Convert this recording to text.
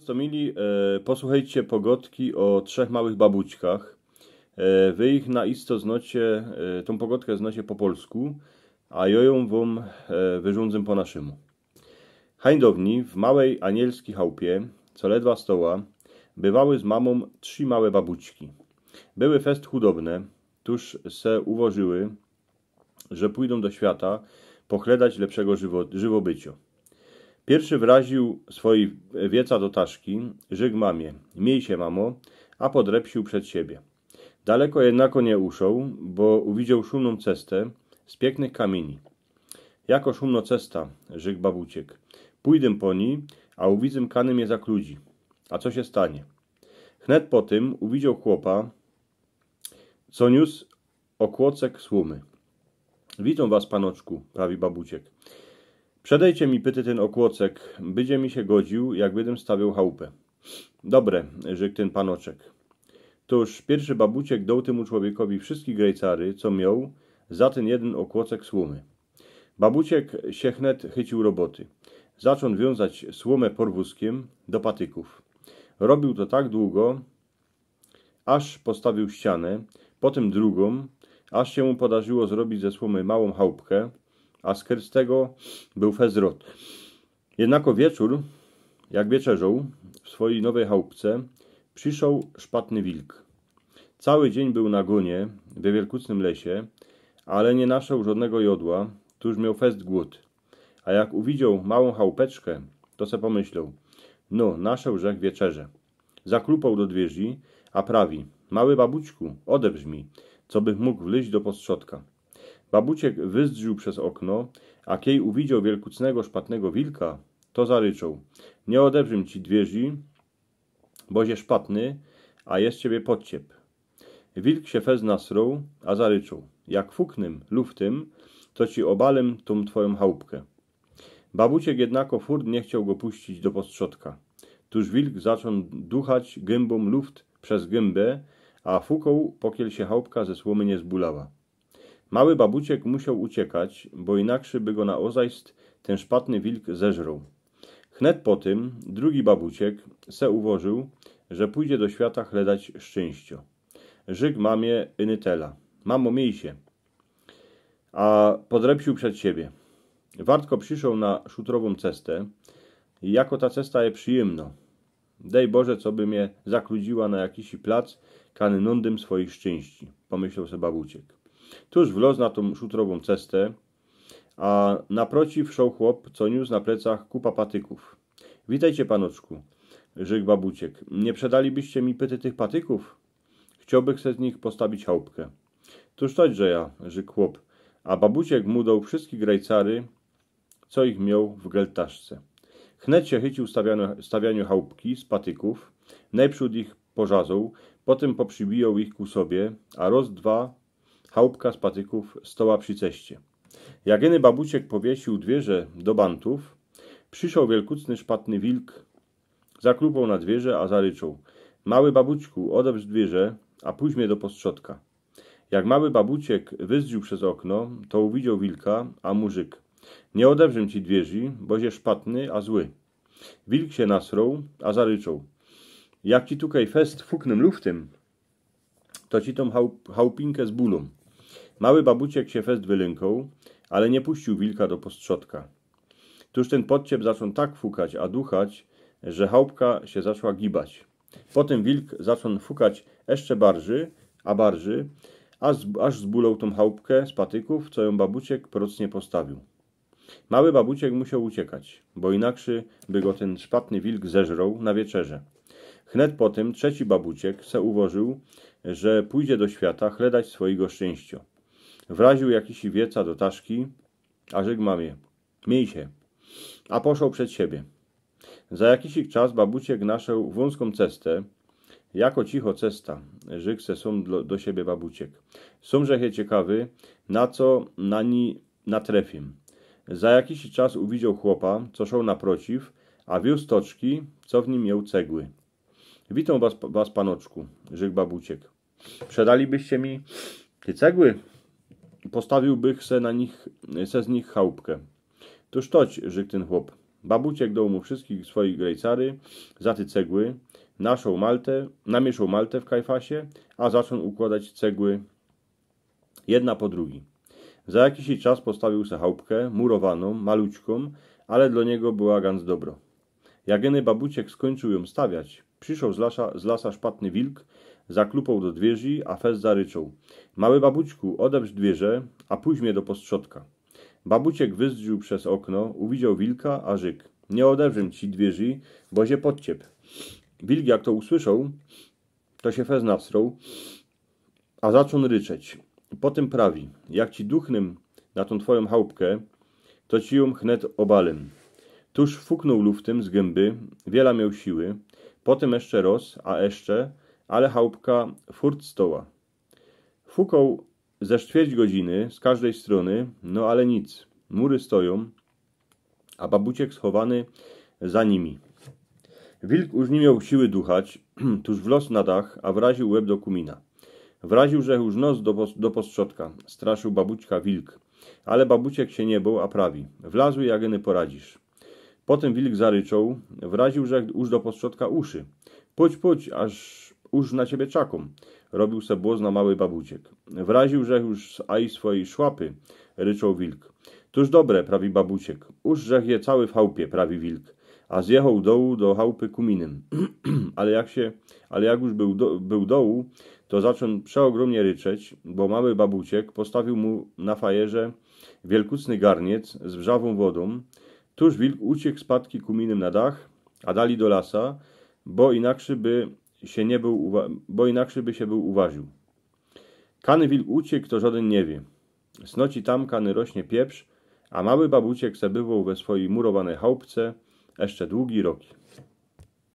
Co mili, e, posłuchajcie pogodki o trzech małych babućkach. E, wy ich na isto znocie, e, tą pogodkę znacie po polsku, a joją wam wyrządzę po naszemu. Hańdowni w małej anielskiej chałupie, co ledwa stoła, bywały z mamą trzy małe babućki. Były fest chudobne, tuż se uwożyły, że pójdą do świata pochledać lepszego żywo, żywobycia. Pierwszy wraził swojej wieca do taszki, rzekł mamie, miej się mamo, a podrepsił przed siebie. Daleko jednako nie uszął, bo uwidział szumną cestę z pięknych kamieni. Jako szumno cesta, rzekł babuciek, pójdę po ni, a uwidzę kany mnie zakludzi. A co się stanie? Chnet po tym uwidział chłopa, co niósł okłocek słumy. Witam was, panoczku, prawi babuciek. Przedejcie mi pyty ten okłocek, bydzie mi się godził, jak stawiał chałupę. Dobre, rzekł ten panoczek. Toż pierwszy babuciek dał temu człowiekowi wszystkie grejcary, co miał, za ten jeden okłocek słomy. Babuciek sięchnet chycił roboty. Zaczął wiązać słomę porwózkiem do patyków. Robił to tak długo, aż postawił ścianę, potem drugą, aż się mu podarzyło zrobić ze słomy małą chałupkę, a z tego był Fezrod. Jednako wieczór, jak wieczerzą w swojej nowej chałupce, przyszedł szpatny wilk. Cały dzień był na gonie, we wielkucnym lesie, ale nie naszał żadnego jodła, tuż miał fest głód. A jak uwidział małą chałupeczkę, to se pomyślał, no, naszał rzek wieczerze. Zaklupał do drzwi, a prawi, mały babućku, odebrzmi, co bych mógł wleźć do postrzodka. Babuciek wyzdrzył przez okno, a kiej uwidział wielkucnego szpatnego wilka, to zaryczał. Nie odebrzym ci dwieży, bozie szpatny, a jest ciebie podciep. Wilk się fez nasrął, a zaryczał. Jak fuknym, luftym, to ci obalem tą twoją chałupkę. Babuciek jednako furt nie chciał go puścić do postrzodka. Tuż wilk zaczął duchać gębą luft przez gębę, a fukał, pokiel się chałupka ze słomy nie zbulała. Mały babuciek musiał uciekać, bo inaczej by go na ozajst ten szpatny wilk zeżrął. Chnet po tym drugi babuciek se ułożył, że pójdzie do świata chledać szczęścio. Żyg mamie Ynytela. Mamo, miej się. A podrepsił przed siebie. Wartko przyszedł na szutrową cestę jako ta cesta je przyjemno. Dej Boże, co by mnie zakludziła na jakiś plac kanynundym swoich szczęści, pomyślał se babuciek. Tuż los na tą szutrową cestę, a naprociw szał chłop, co niósł na plecach kupa patyków. Witajcie, panoczku, rzekł babuciek. Nie przedalibyście mi pyty tych patyków? Chciałbym z nich postawić chałupkę. Tuż to, że ja, rzekł chłop, a babuciek mudał wszystkie grajcary, co ich miał w geltaszce. Chnet się chycił stawianiu, stawianiu chałupki z patyków, najprzód ich pożazą, potem poprzybijał ich ku sobie, a roz dwa chałupka z patyków, stoła przy ceście. Jageny babuciek powiesił dwierze do bantów, przyszedł wielkucny szpatny wilk, zaklupał na dwierze, a zaryczał. Mały babuczku, odebrz dwierze, a później do postrzodka. Jak mały babuciek wyzdrzył przez okno, to uwidział wilka, a murzyk. Nie odebrzę ci dwierzy, bozie szpatny, a zły. Wilk się nasrął, a zaryczał. Jak ci tutaj fest fuknym luftem, to ci tą chałup, chałupinkę z bólą. Mały babuciek się fest wylękał, ale nie puścił wilka do postrzodka. Tuż ten podciep zaczął tak fukać, a duchać, że chałupka się zaczęła gibać. Potem wilk zaczął fukać jeszcze barży, a barży, aż zbulał tą chałupkę z patyków, co ją babuciek procnie postawił. Mały babuciek musiał uciekać, bo inaczej by go ten szpatny wilk zeżrął na wieczerze. Chnet po tym trzeci babuciek se ułożył, że pójdzie do świata chledać swojego szczęścia. Wraził jakiś wieca do taszki, a rzekł mamie, miej się, a poszedł przed siebie. Za jakiś czas babuciek naszł wąską cestę, jako cicho cesta, rzekse są do, siebie babuciek. Są rzechę ciekawy, na co na ni natrefię. Za jakiś czas uwidział chłopa, co szł naprociw, a wiózł toczki, co w nim miał cegły. Witam was, was panoczku, rzekł babuciek. Przedalibyście mi te cegły? postawiłbych se na nich, se z nich chałupkę. To toć, rzekł ten chłop. Babuciek do umu wszystkich swoich grejcary, za ty cegły, naszą maltę, namieszał maltę w kajfasie, a zaczął układać cegły jedna po drugi. Za jakiś czas postawił se chałupkę, murowaną, maluczką, ale dla niego była ganz dobro. Jageny babuciek skończył ją stawiać, przyszedł z, lasa, z lasa szpatny wilk, Zaklupał do drzwi a Fez zaryczał. Mały babućku, odebrz dwierze, a pójdź mnie do postrzodka. Babuciek wyzdrzył przez okno, uwidział wilka, a rzekł. Nie odebrzę ci dwierzy, bo się podciep. Wilk jak to usłyszał, to się Fez nasrął, a zaczął ryczeć. Potem prawi, jak ci duchnym na tą twoją chałupkę, to ci ją chnet obalem. Tuż fuknął luftem z gęby, wiela miał siły, potem jeszcze roz, a jeszcze ale chałupka furt stoła. Fukał ze ćwierć godziny z każdej strony, no ale nic, mury stoją, a babuciek schowany za nimi. Wilk już nie miał siły duchać, tuż w los na dach, a wraził łeb do kumina. Wraził, że już nos do, pos do postrzodka. Straszył babućka wilk. Ale babuciek się nie bał, a prawi. Wlazły, jageny poradzisz. Potem wilk zaryczał. Wraził, że już do postrzodka uszy. Pójdź, pójdź, aż Uż na ciebie czaką. Robił se błoz na mały babuciek. Wraził, że już aj swojej szłapy, ryczał wilk. Tuż dobre, prawi babuciek. Uż żech je cały w chałupie, prawi wilk. A zjechał dołu do chałupy kuminem. ale jak się, ale jak już był, do, był dołu, to zaczął przeogromnie ryczeć, bo mały babuciek postawił mu na fajerze wielkucny garniec z wrzawą wodą. Tuż wilk uciekł z patki kuminem na dach, a dali do lasa, bo inaczej by się nie był, bo inaczej by się był uważił. Kany wilk uciekł, to żaden nie wie. Snoci tam kany rośnie pieprz, a mały babuciek se we swojej murowanej chałupce jeszcze długi roki.